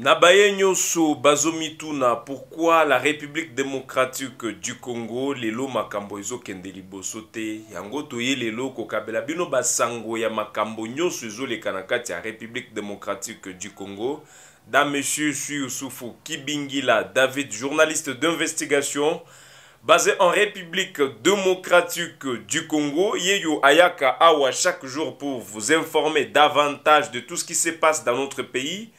Nabaye Nyoso na pourquoi la République démocratique du Congo, lelo makambo kendelibo liboso te yango toye lots kokabela bino basango ya makambo nyonso les République démocratique du Congo Dame monsieur Youssoufou Kibingila David, journaliste d'investigation basé en République démocratique du Congo, Yeyo Ayaka Awa chaque jour pour vous informer davantage de tout ce qui se passe dans notre pays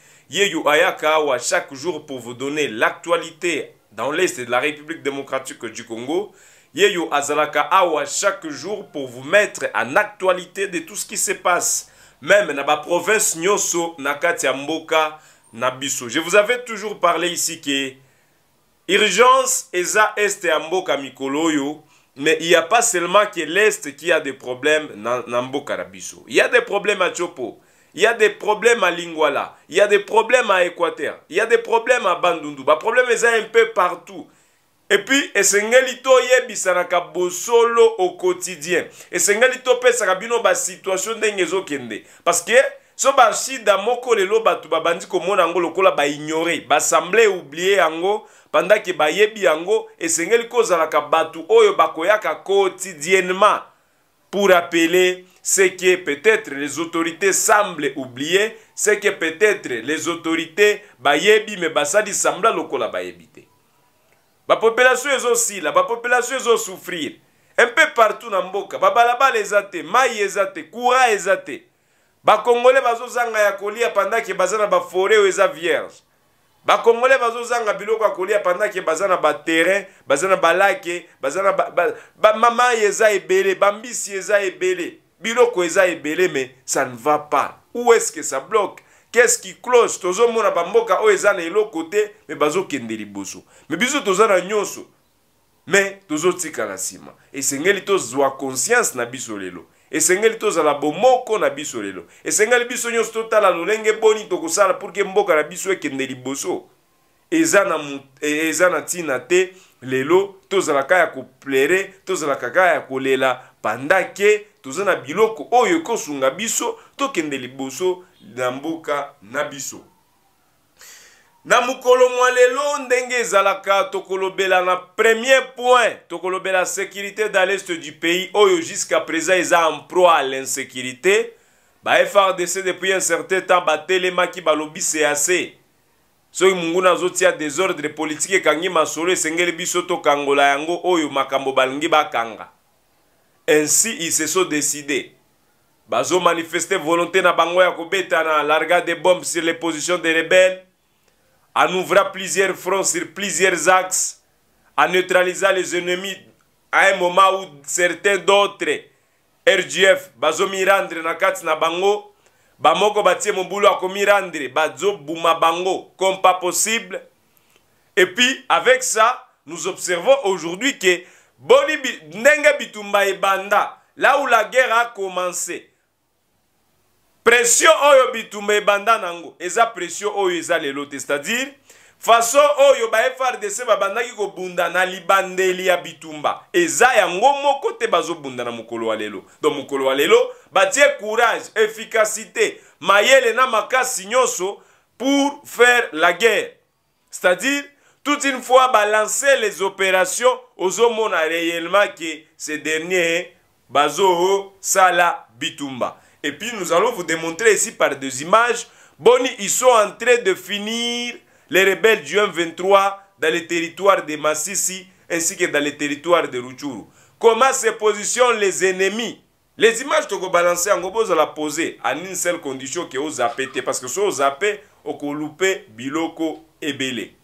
ayaka awa chaque jour pour vous donner l'actualité dans l'Est de la République démocratique du Congo. Yeyo Azalaka Awa chaque jour pour vous mettre en actualité de tout ce qui se passe. Même dans la province Nyoso, Nakatia Nabiso. Je vous avais toujours parlé ici que urgence Eza Est à Mikoloyo. Mais il n'y a pas seulement que l'Est qui a des problèmes dans Mboka Nabiso. Il y a des problèmes à Chopo. Il y a des problèmes à Lingwala, il y a des problèmes à Équateur, il y a des problèmes à Bandundu. problèmes problème est un peu partout. Et puis esengelito to yebisana ka solo au quotidien. esengelito to pesaka ba situation ndenge kende. parce que so ba shida moko lelo mona ngolo kola ba lokola Ba basemble oublier yango pendant ke bayebi yango esengeli kozalaka bato oyo bakoyaka quotidiennement pour appeler ce que peut-être les autorités semblent oublier ce que peut-être les autorités bayebi me basalisambla lokola bayebi te bapopulation ezosila bapopulation ezosouffrir un peu partout na mboka babalabala eza te mai eza te courant eza te bakongole bazozanga ya kolia pandake baza na bafore oyo eza vierge bakongole bazozanga biloko ya kolia pandake baza na baterrain baza na balake baza na bamamai ba, ba, eza ebele bambisi eza ebele biloko eza ebele me ça ne va pas où est-ce que ça bloque qu'est-ce qui close tozomona bamboka oyo eza na eloko te me bazokende liboso me biso toza na nyonso me tozotikala nsima esengeli tozwa conscience na biso lelo esengeli tozala bomoko na biso lelo esengeli biso nyonso totala lolenge boni tokosala pour ke mboka na biso ekende liboso eza na, e, eza na ntina te lelo tozalaka ya koplere tozalaka kaka ya kolela panda ke toza na biloko oyo ekosunga biso tokende liboso na mboka na biso na mokolo mwa lelo ndenge ezalaka tokolobela na premier point tokolobela sécurité dans l'est du pays oyo jusqu'à présent eza en proie à l'insécurité ba frdc depuis un certain temps batelemaki balobi cac soki monguna azotia désordre politique ekangi masolo esengeli biso tokangola yango oyo makambo balingi bakanga ainsi ils se sont décidés bazomanifeste volonté na bango ya kobetana larga de bombes sur les positions des rebelles en ouvrant plusieurs fronts sur plusieurs axes en neutralisant les ennemis à un moment où certains d'autres rdf bazomirandre na kati na bango bamoko batie mobulu ya komirandre bazobuma bango comme pas possible et puis avec ça nous observons aujourd'hui que boni bi, ndenge bitumba ebanda la où la guerre a commencé pression oyo bitumba ebanda nango eza pression oyo eza lelo te c'est-à-dire façon oyo ba frdc babandaki kobunda na libandeli ya bitumba eza yango moko te bazobunda na mokolo wa lelo donc mokolo wa lelo batie courage efficacité mayele na makasi nyonso pour faire la guerre c'est-à-dire toute une fois balancer les opérations a réellement que ces derniers Bazoho sala bitumba et puis nous allons vous démontrer ici par deux images boni ils sont en train de finir les rebelles du M23 dans les territoires de Massissi ainsi que dans les territoires de Ruchuru comment se positionnent les ennemis les images que vous en balancer vous la poser à une seule condition que ozapete parce que vous ozapé loupé, biloko Belé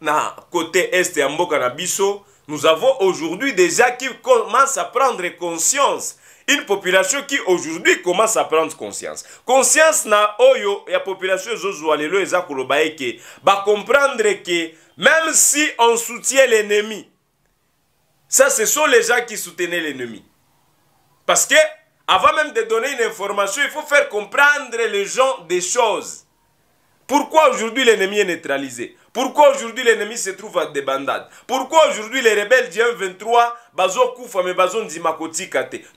na côté est nous avons aujourd'hui gens qui commencent à prendre conscience une population qui aujourd'hui commence à prendre conscience conscience na oyo ya population ezozwa lelo eza koloba comprendre que, même si on soutient l'ennemi ça ce sont les gens qui soutenaient l'ennemi parce que avant même de donner une information, il faut faire comprendre les gens des choses. Pourquoi aujourd'hui l'ennemi est neutralisé Pourquoi aujourd'hui l'ennemi se trouve à des bandades Pourquoi aujourd'hui les rebelles du 23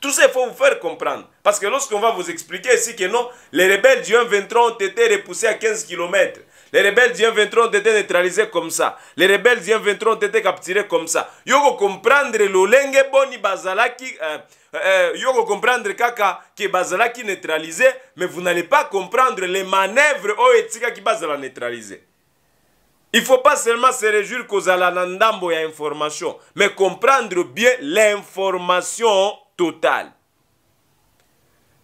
Tout ça, il faut vous faire comprendre. Parce que lorsqu'on va vous expliquer ici que non, les rebelles du 23 ont été repoussés à 15 km. Les rebelles du 23 ont été neutralisés comme ça. Les rebelles du 23 ont été capturés comme ça. Yoko comprendre le boni bazalaki. Euh, euh, comprendre kaka que bazalaki neutralisé. Mais vous n'allez pas comprendre les manœuvres au etika qui bazala neutralisé. Il ne faut pas seulement se réjouir qu'aux y a information, mais comprendre bien l'information totale.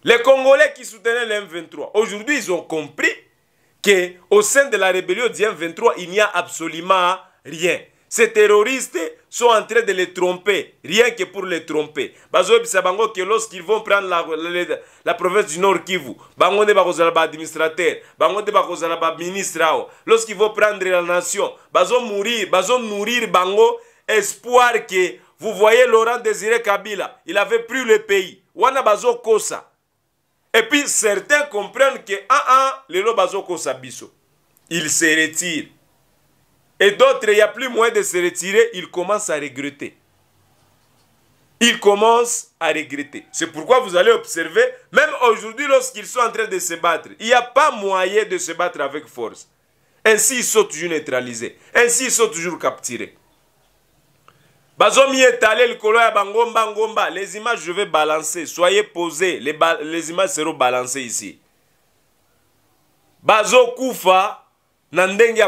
Les Congolais qui soutenaient l'M23, aujourd'hui ils ont compris au sein de la rébellion m 23, il n'y a absolument rien. Ces terroristes sont en train de les tromper, rien que pour les tromper. que lorsqu'ils vont prendre la, la, province du Nord Kivu, bango administrateur, ministre, lorsqu'ils vont prendre la nation, bazo mourir, espoir que vous voyez Laurent Désiré Kabila, il avait pris le pays. Wana bazo et puis certains comprennent que ah ah, les lobazoko sabiso. Ils se retirent. Et d'autres, il n'y a plus moyen de se retirer, ils commencent à regretter. Ils commencent à regretter. C'est pourquoi vous allez observer, même aujourd'hui, lorsqu'ils sont en train de se battre, il n'y a pas moyen de se battre avec force. Ainsi, ils sont toujours neutralisés. Ainsi, ils sont toujours capturés bazomi étaler le ya bangomba ngomba les images je vais balancer soyez posés les, images seront balancées ici bazokufa na ndenge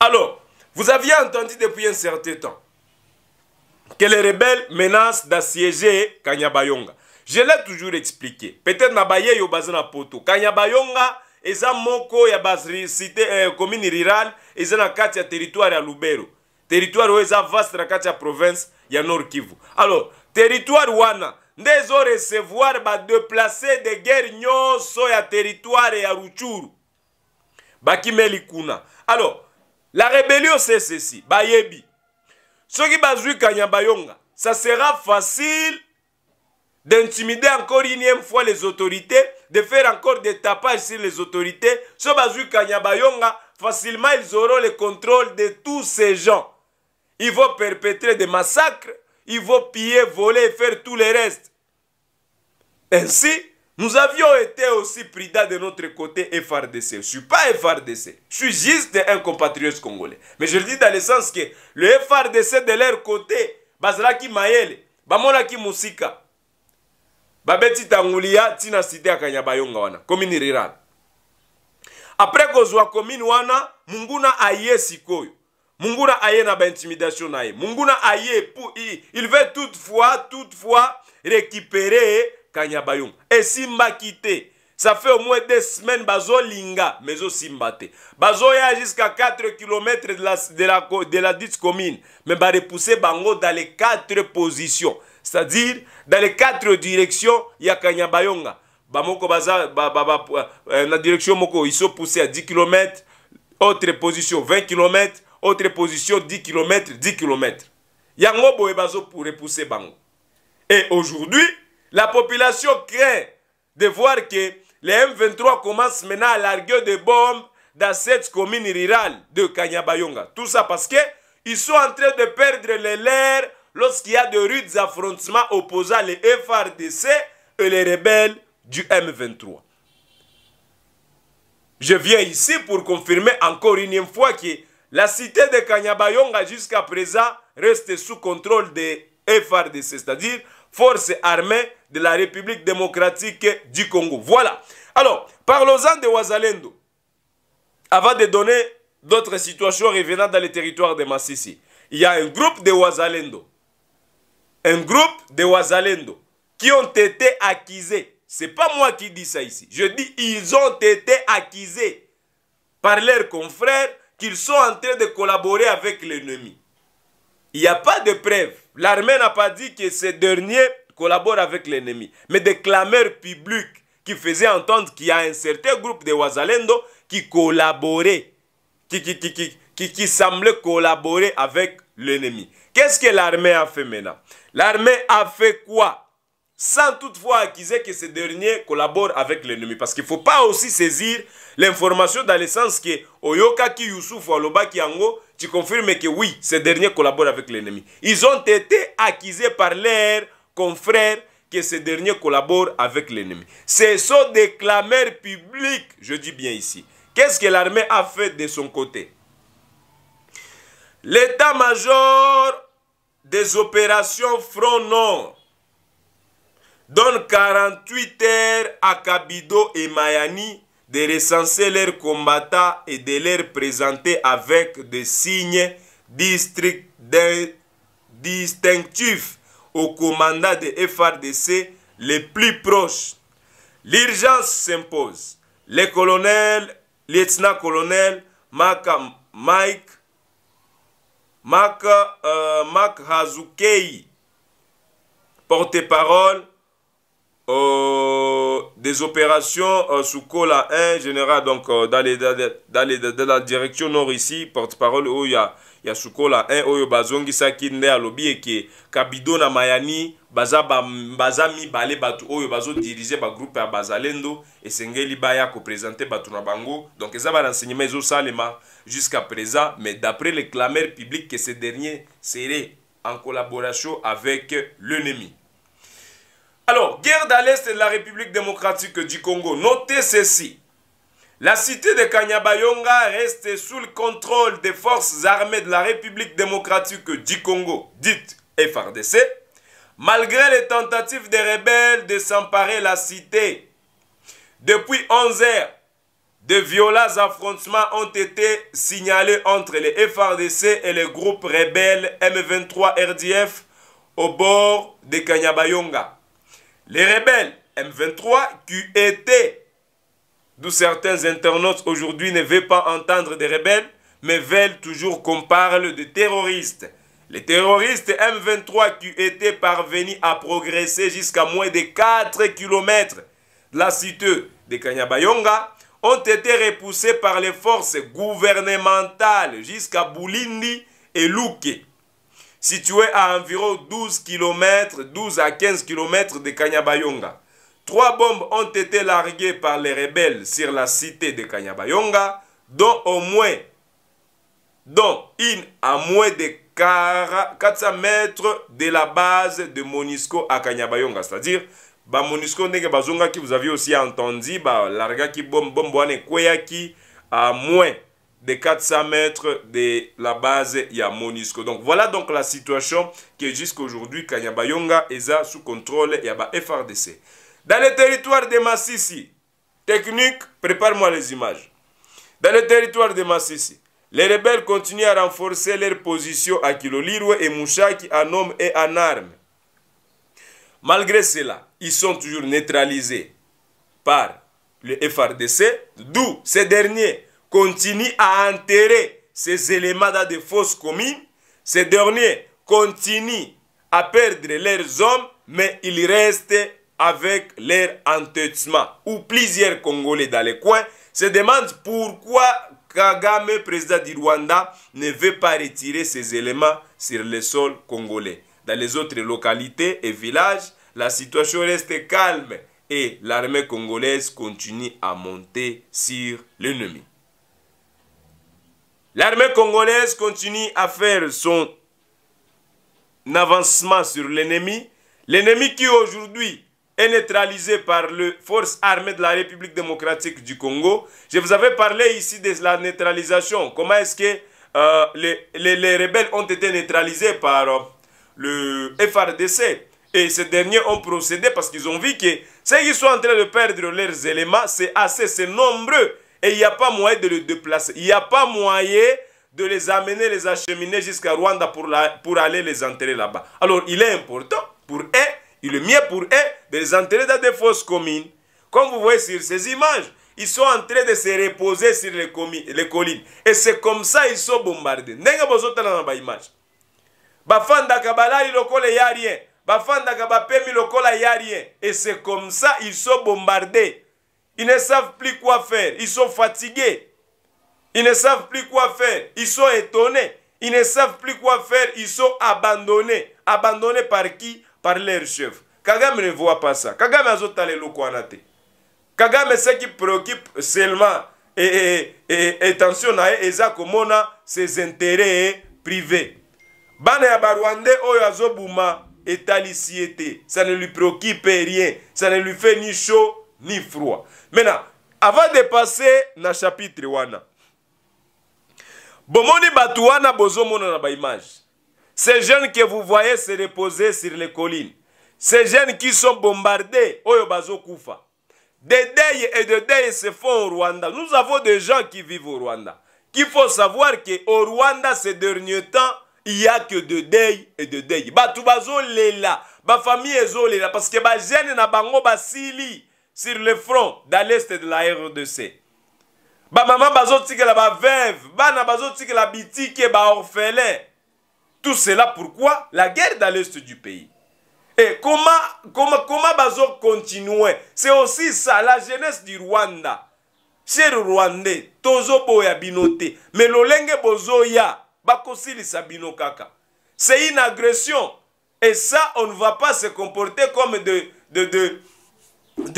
alors vous aviez entendu depuis un certain temps que les rebelles menacent d'assiéger kanyabayonga je l'ai toujours expliqué peut-être na baye yo na poto kanyabayonga un moko ya basite euh, commune rurale ils na kati territoire à lubero territoire où une vaste la kati province ya nord kivu alors territoire wana recevoir ba déplacer de guerre nyoso ya territoire ya ruchuru bakimeli kuna alors la rébellion c'est ceci Ce qui bazwi kanya yonga ça sera facile d'intimider encore une fois les autorités, de faire encore des tapages sur les autorités. Ce Bazou Kanyabayonga, facilement ils auront le contrôle de tous ces gens. Ils vont perpétrer des massacres, ils vont piller, voler faire tout le reste. Ainsi, nous avions été aussi prida de notre côté FRDC. Je ne suis pas FRDC. Je suis juste un compatriote congolais. Mais je le dis dans le sens que le FRDC de leur côté, Bazraki Mayele, Bamolaki Musika, Babeti Tangulia, Tina Cité Akanyabayonga wana, commune rurale. Après kozwa commune wana, Munguna aye sikoyo munguna aye na intimidation. na ye munguna aye pour il, il veut toutefois toutefois récupérer kanyaba si Simba quitté, ça fait au moins deux semaines linga mais osimba Bazo bazoya jusqu'à 4 km de la, de la, de la dite commune mais barepousse bango dans les 4 positions c'est-à-dire dans les 4 directions il y a bamoko baza ba, direction, ba, euh, na direction moko poussés à 10 km autre position 20 km autre position 10 km, 10 km. Yango Boebazo pour repousser Bango. Et aujourd'hui, la population craint de voir que les M23 commencent maintenant à larguer des bombes dans cette commune rurale de Kanyabayonga. Tout ça parce que ils sont en train de perdre les lorsqu'il y a de rudes affrontements opposant les FRDC et les rebelles du M23. Je viens ici pour confirmer encore une fois que la cité de Kanyabayonga jusqu'à présent reste sous contrôle des FRDC, c'est-à-dire Forces armées de la République démocratique du Congo. Voilà. Alors, parlons-en de Wazalendo. avant de donner d'autres situations revenant dans les territoire de Massissi. Il y a un groupe de Wazalendo. un groupe de Wazalendo qui ont été accusés. C'est pas moi qui dis ça ici. Je dis ils ont été acquisés par leurs confrères qu'ils sont en train de collaborer avec l'ennemi. Il n'y a pas de preuve. L'armée n'a pas dit que ces derniers collaborent avec l'ennemi. Mais des clameurs publiques qui faisaient entendre qu'il y a un certain groupe de Wazalendo qui collaborait, qui, qui, qui, qui semblait collaborer avec l'ennemi. Qu'est-ce que l'armée a fait maintenant L'armée a fait quoi sans toutefois accuser que ces derniers collaborent avec l'ennemi. Parce qu'il ne faut pas aussi saisir l'information dans le sens que Oyokaki Youssouf qui Ango, tu confirmes que oui, ces derniers collaborent avec l'ennemi. Ils ont été accusés par leurs confrères que ces derniers collaborent avec l'ennemi. Ce sont des clameurs publiques, je dis bien ici. Qu'est-ce que l'armée a fait de son côté L'état-major des opérations Front Nord donne 48 heures à Kabido et Mayani de recenser leurs combattants et de les présenter avec des signes distinctifs au commandant de FRDC les plus proches. L'urgence s'impose. Le colonels, lieutenant-colonel Mark, Mike, Mark, euh, Hazukei, porte-parole euh, des opérations euh, sous Cola 1 hein, général, donc euh, dans, la direction nord ici, porte-parole, où oh, il y a, sous Cola 1, hein, où il y a Bazongi à qui Mayani, Baza, ba, baza mi balé batu, où oh, ba groupe à Bazalendo, et Sengeli Baya ko présenté batu na bango. Donc, ça va l'enseignement, ils ont salema jusqu'à présent, mais d'après les clameurs publiques que ces derniers seraient en collaboration avec l'ennemi. Alors, guerre d'alest l'est de la République démocratique du Congo. Notez ceci. La cité de Kanyabayonga reste sous le contrôle des forces armées de la République démocratique du Congo, dite FRDC, malgré les tentatives des rebelles de s'emparer la cité. Depuis 11 heures, de violents affrontements ont été signalés entre les FRDC et les groupes rebelles M23 RDF au bord de Kanyabayonga les rebelles M23 qui étaient, d'où certains internautes aujourd'hui ne veulent pas entendre des rebelles, mais veulent toujours qu'on parle de terroristes. Les terroristes M23 qui étaient parvenus à progresser jusqu'à moins de 4 km de la cité de Kanyabayonga ont été repoussés par les forces gouvernementales jusqu'à Boulindi et Luke situé à environ 12 km, 12 à 15 km de Kanyabayonga. Trois bombes ont été larguées par les rebelles sur la cité de Kanyabayonga, dont au moins dont une à moins de 400 mètres de la base de Monisco à Kanyabayonga, c'est-à-dire ba Monisco qui vous aviez aussi entendu ba larga qui bombe bombe wana qui à moins de 400 mètres de la base a Monisco. Donc voilà donc la situation qui est jusqu'aujourd'hui Kanyabayonga est sous contrôle ya ba FRDC. Dans le territoire de Massissi, technique, prépare-moi les images. Dans le territoire de Massissi, les rebelles continuent à renforcer leur position à Kilolirwe et Mouchaki en hommes et en armes. Malgré cela, ils sont toujours neutralisés par le FRDC, d'où ces derniers continuent à enterrer ces éléments dans des fausses communes. Ces derniers continuent à perdre leurs hommes, mais ils restent avec leur entêtement. Ou plusieurs Congolais dans les coins se demandent pourquoi Kagame, président du Rwanda, ne veut pas retirer ces éléments sur le sol congolais. Dans les autres localités et villages, la situation reste calme et l'armée congolaise continue à monter sur l'ennemi. L'armée congolaise continue à faire son avancement sur l'ennemi. L'ennemi qui aujourd'hui est neutralisé par les forces armées de la République démocratique du Congo. Je vous avais parlé ici de la neutralisation. Comment est-ce que euh, les, rebelles ont été neutralisés par euh, le FRDC et ces derniers ont procédé parce qu'ils ont vu que ceux qui sont en train de perdre leurs éléments, c'est assez, c'est nombreux et il n'y a pas moyen de les déplacer. Il n'y a pas moyen de les amener, les acheminer jusqu'à Rwanda pour, pour aller les enterrer là-bas. Alors, il est important pour eux, il est mieux pour eux de les enterrer dans des fosses communes. Comme vous voyez sur ces images, ils sont en train de se reposer sur les, collines. Et c'est comme ça qu'ils sont bombardés. N'est-ce pas dans image kabala rien. rien. Et c'est comme ça qu'ils sont bombardés. Ils ne savent plus quoi faire. Ils sont fatigués. Ils ne savent plus quoi faire. Ils sont étonnés. Ils ne savent plus quoi faire. Ils sont abandonnés. Abandonnés par qui Par leur chef. Kagame ne voit pas ça. Kagame azotale Kagame ce qui préoccupe seulement et attention à ses intérêts privés. Bana ya Barwande, oyo et Ça ne lui préoccupe rien. Ça ne lui fait ni chaud ni froid. Maintenant, avant de passer na chapitre Bomoni batuana bozomona na image. Ces jeunes que vous voyez se reposer sur les collines, ces jeunes qui sont bombardés, oyo bazo kufa. Des deuils et des deuils se font au Rwanda. Nous avons des gens qui vivent au Rwanda. Qu'il faut savoir que au Rwanda ces derniers temps, il y a que des deuil et des deuil. Batu famille est parce que ba jeunes na bango basili sur le front dans l'est de la RDC. bamama bazotikela baveve la bitique bitike orphelin. tout cela pourquoi la guerre dans l'est du pays et comment, comment, comment continuer c'est aussi ça la jeunesse du rwanda cher rwandais tozoboya Boya te Mais lolenge bozoya bakosilisa kaka c'est une agression et ça on ne va pas se comporter comme de, de, de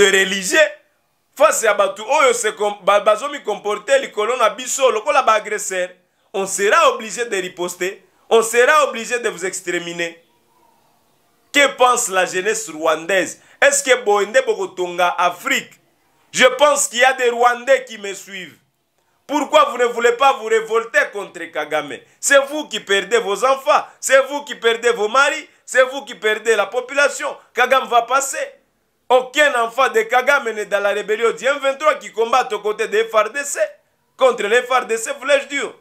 de religieux face à Batou Oyo Bazomi comporter à à biso col ba agresseur on sera obligé de riposter on sera obligé de vous exterminer que pense la jeunesse rwandaise est-ce que Boende Bogotonga Afrique je pense qu'il y a des Rwandais qui me suivent pourquoi vous ne voulez pas vous révolter contre Kagame C'est vous qui perdez vos enfants, c'est vous qui perdez vos maris, c'est vous qui perdez la population. Kagame va passer. Aucun enfant de Kagame n'est dans la rébellion du M23 qui combat aux côtés des FARDC. Contre les FARDC, flèches dire.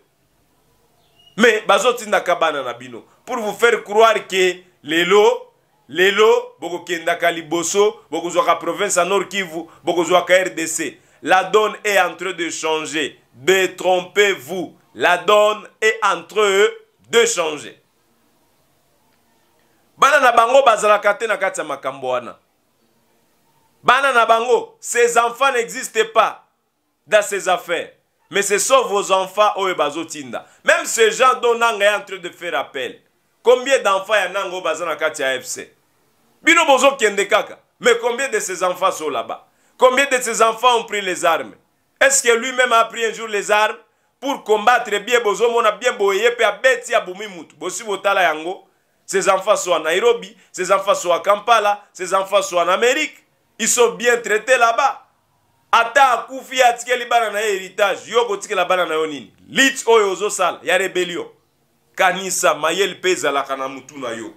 Mais, bazotinda kabana Nabino. Pour vous faire croire que les lots, les lots, beaucoup kendaka kaliboso beaucoup province à Nord Kivu, beaucoup zouaka RDC. La donne est en train de changer. Détrompez-vous. La donne est en train de changer. Bana na bango Bazalakate te na Banana bango, ces enfants n'existent pas dans ces affaires. Mais ce sont vos enfants oyo Même ces gens dont en train de faire appel. Combien d'enfants y a Nanga bazana faire FC? Bino Mais combien de ces enfants sont là-bas Combien de ces enfants ont pris les armes Est-ce que lui-même a pris un jour les armes pour combattre bien Ces enfants sont à Nairobi, ces enfants sont à Kampala, ces enfants sont en Amérique ils sont bien traités là-bas ata akufi atike bana banana héritage yo kotikela bana na yo nini lit oyo sal ya rebellion kanisa Mayel mpe la na na yo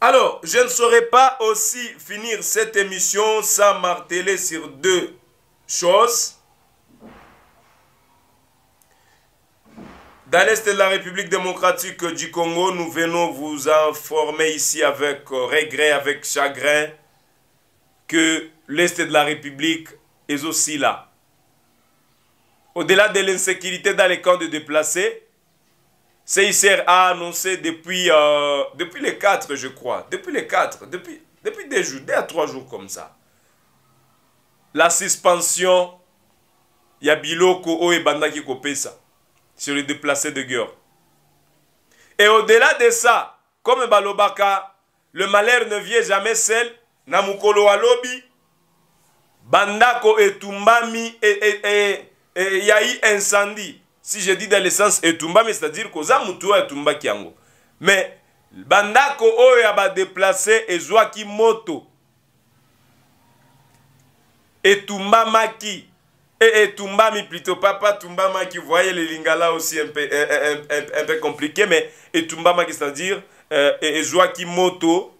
Alors, je ne saurais pas aussi finir cette émission sans marteler sur deux choses. Dans l'Est de la République démocratique du Congo, nous venons vous informer ici avec euh, regret, avec chagrin, que l'Est de la République est aussi là. Au-delà de l'insécurité dans les camps de déplacés, CICR a annoncé depuis, euh, depuis les 4, je crois, depuis les 4, depuis, depuis des jours, des à trois jours comme ça, la suspension Yabiloko Bandaki Kopesa sur les déplacés de guerre. Et au-delà de ça, comme Balobaka, le malheur ne vient jamais seul. Namukolo alobi, bandako et, et, et, Yahi incendie. Si je dis dans le sens etumbami, c'est-à-dire koza et etumba kiango. Mais bandako oyo déplacé et moto etumbamaki et, eh, et eh, plutôt, papa Tumbama qui voyait les Lingala aussi un peu, un, compliqué, mais et Tumbama qui c'est-à-dire, euh, et, et Moto.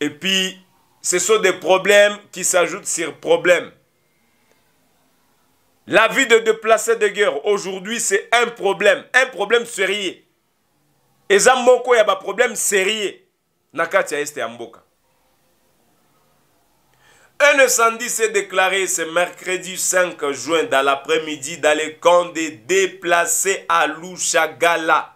Et puis, ce sont des problèmes qui s'ajoutent sur problèmes. La vie de déplacer de guerre, aujourd'hui, c'est un problème, un problème sérieux. Et ça, il y a un problème sérieux. Nakatia est à Mboka. Un incendie s'est déclaré ce mercredi 5 juin dans l'après-midi dans les camps de déplacés à Lushagala,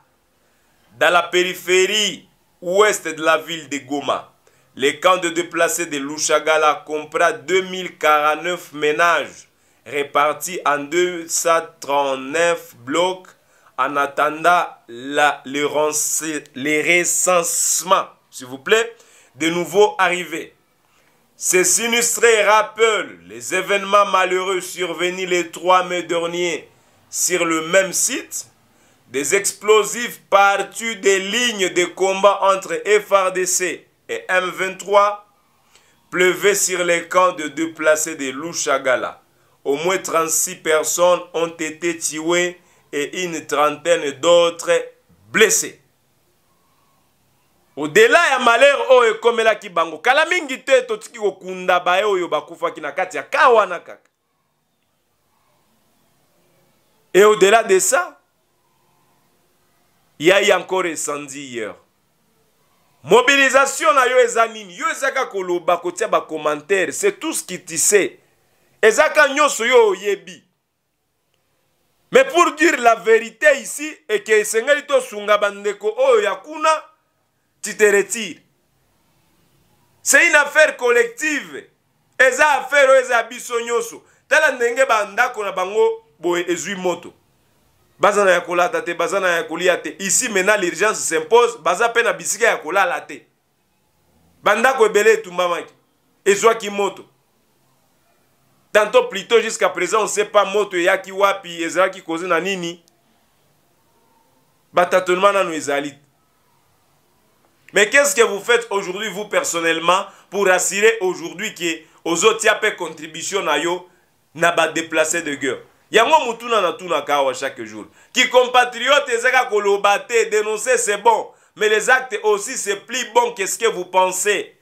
dans la périphérie ouest de la ville de Goma. Les camps de déplacés de Lushagala comprennent 2049 ménages répartis en 239 blocs en attendant les, les recensements, s'il vous plaît, de nouveaux arrivés. Ces sinistrés rappellent les événements malheureux survenus le 3 mai dernier sur le même site. Des explosifs partus des lignes de combat entre FRDC et M23 pleuvaient sur les camps de déplacés de Lushagala. Au moins 36 personnes ont été tuées et une trentaine d'autres blessées. odela ya malere oyo ekomelaki bango kala mingi te totiki kokunda baye oyo bakufaki na kati ya ka wana kaka e odela de ça yai encore esandi hier mobilisation na yo eza nini yo ezaka koloba kotia bacommentaire c'est tout ce qui ti sais ezaka nyonso yo oyebi mais pour dire la vérité ici eke esengeli tosunga bandeko oyo ya kuna tu te retires c'est une affaire collective eza affaire oyo eza ya biso nyonso tala ndenge bandako na bango boye ezwi moto baza na ya kolata te baza na ya kolia te ici maintenant l'urgence s'impose baza mpe na bisika ya kolala te bandako ebele etumbamaki ezwaki moto tantôt plutôt jusqu'à présent on sait pas moto eyaki wapi ezalaki koze na nini batatonema nano ezali te Mais qu'est-ce que vous faites aujourd'hui, vous personnellement, pour assurer aujourd'hui que aux autres, il contributions à n'a pas déplacé de guerre yango mutu na tuna kawa chaque jour qui compatriote ezaka à te dénoncer c'est bon mais les actes aussi c'est plus bon que ce que vous pensez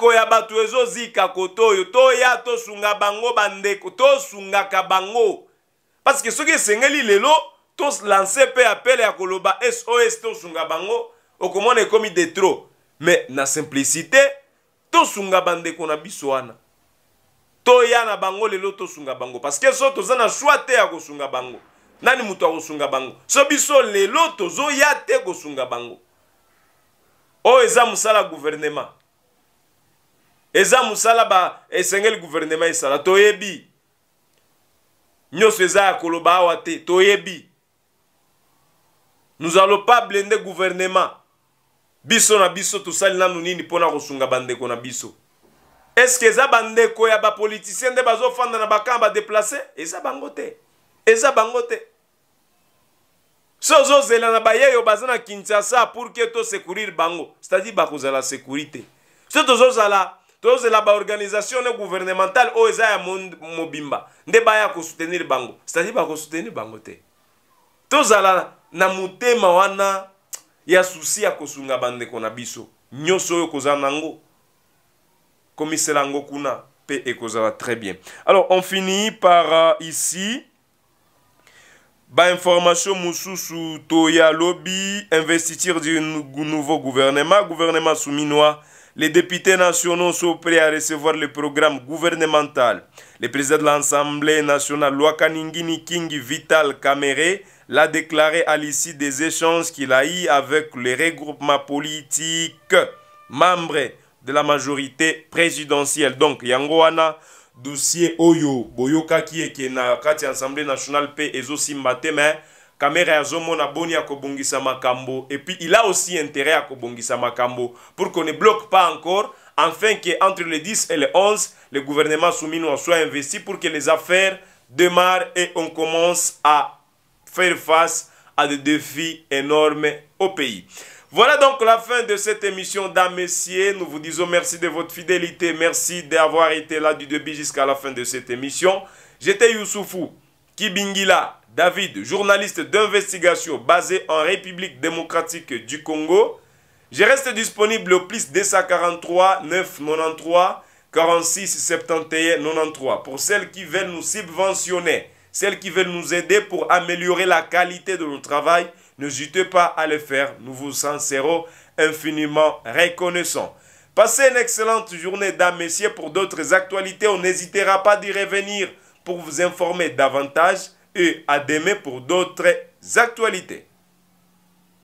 ko ya yo to kotoyo to sunga bango bandeko tosungaka bango parce que soki sengeli lelo lancer mpe appel à koloba sos sunga bango okomona ekomi de trop me na simplicité tosunga bandeko na biso wana toya na bango lelo tosunga bango parceke so toza na shwi te ya kosunga bango nani moto akosunga bango so biso lelo tozoya te kosunga bango oyo eza mosala ya guvernema eza mosala ba esengeli guvernema esala toyebi nyonso eza ya koloba awa te toyebi nous allons pas blender gouvernement biso na biso tosali nanu nini mpo na kosunga bandeko na biso eske eza bandeko ya bapolitisien nde bazofanda na bakamp badeplace eza bango te eza bango te so ozozela na bayeyo baza na kinshasa pour ke tosekurir bango c'est-à-dire bakozala sécurité so tozozala tozozela baorganisation ne gouvernementale oyo eza ya mobimba nde baya kosoutenir bango c'est-à-dire bakosoutenir bango te tozala na motema wana ya susi ya kosunga ko na biso nyoso yo kozala nango komisela yango kuna pe ekozala très bien alors on finit par uh, ici bainformation to toya lobi investiture du nouveau gouvernement gouvernement souminois les députés nationaux sont prêts à recevoir le programme gouvernemental. Le président de l'Assemblée nationale, Wakaningini King Vital Kamere, l'a déclaré à l'issue des échanges qu'il a eu avec les regroupements politiques membres de la majorité présidentielle. Donc, Yangoana, dossier Oyo, Boyoka qui est l'Assemblée nationale, paix et aussi kamera azomona boni à kobongisa makambo et puis il a aussi intérêt à kobongisa makambo pour qu'on ne bloque pas encore afin que entre le 10 et le 11 le gouvernement souminois soit investi pour que les affaires démarrent et on commence à faire face à des défis énormes au pays. Voilà donc la fin de cette émission dames, messieurs. Nous vous disons merci de votre fidélité. Merci d'avoir été là du début jusqu'à la fin de cette émission. J'étais Youssoufou Kibingila David, journaliste d'investigation basé en République démocratique du Congo. Je reste disponible au plus 243 993 46 71 93 pour celles qui veulent nous subventionner, celles qui veulent nous aider pour améliorer la qualité de notre travail. N'hésitez pas à le faire. Nous vous en serons infiniment reconnaissants. Passez une excellente journée, dames, messieurs. Pour d'autres actualités, on n'hésitera pas d'y revenir pour vous informer davantage et à demain pour d'autres actualités.